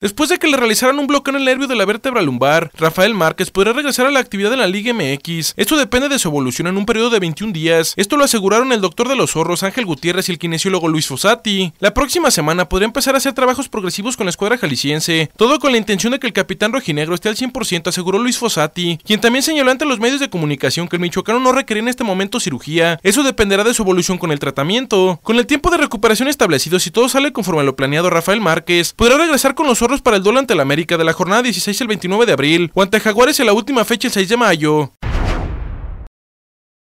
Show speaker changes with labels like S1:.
S1: Después de que le realizaran un bloqueo en el nervio de la vértebra lumbar, Rafael Márquez podrá regresar a la actividad de la Liga MX. Esto depende de su evolución en un periodo de 21 días. Esto lo aseguraron el doctor de los zorros Ángel Gutiérrez y el kinesiólogo Luis Fossati. La próxima semana podrá empezar a hacer trabajos progresivos con la escuadra jalisciense, todo con la intención de que el capitán rojinegro esté al 100%, aseguró Luis Fossati, quien también señaló ante los medios de comunicación que el michoacano no requería en este momento cirugía. Eso dependerá de su evolución con el tratamiento. Con el tiempo de recuperación establecido, si todo sale conforme a lo planeado, Rafael Márquez podrá regresar con los zorros para el duelo ante la América de la jornada 16 el 29 de abril. ante Jaguares en la última fecha el 6 de mayo.